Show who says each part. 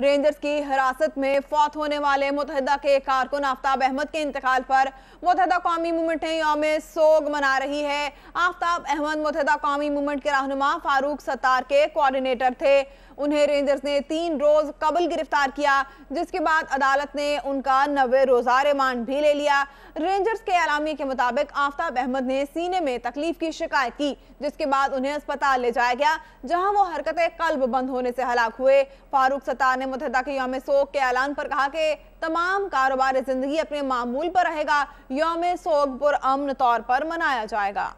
Speaker 1: rangers की हिरासत में फौत होने वाले मुतहदा के कारकुन आफ्ताब अहमद के इंतकाल पर मुतहदा कौमी मूवमेंट ने योम सोग मना रही है आफ्ताब अहमद मुतहदा कौमी मूवमेंट के रहनुमा फारूक सत्तार के कोऑर्डिनेटर थे उन्हें रेंजर्स ने तीन रोज कबल गिरफ्तार किया जिसके बाद अदालत ने उनका नबे रोजा रिमांड भी ले लिया रेंजर्स के अलामी के मुताबिक आफ्ताब अहमद ने सीने में तकलीफ की शिकायत की जिसके बाद उन्हें अस्पताल ले जाया गया जहां वो हरकत कल्ब बंद होने से हलाक हुए फारूक सत्तार ने मुतहदा के योम सोग के ऐलान पर कहा कि तमाम कारोबार जिंदगी अपने मामूल पर रहेगा योम सोग पुरअमन तौर पर मनाया जाएगा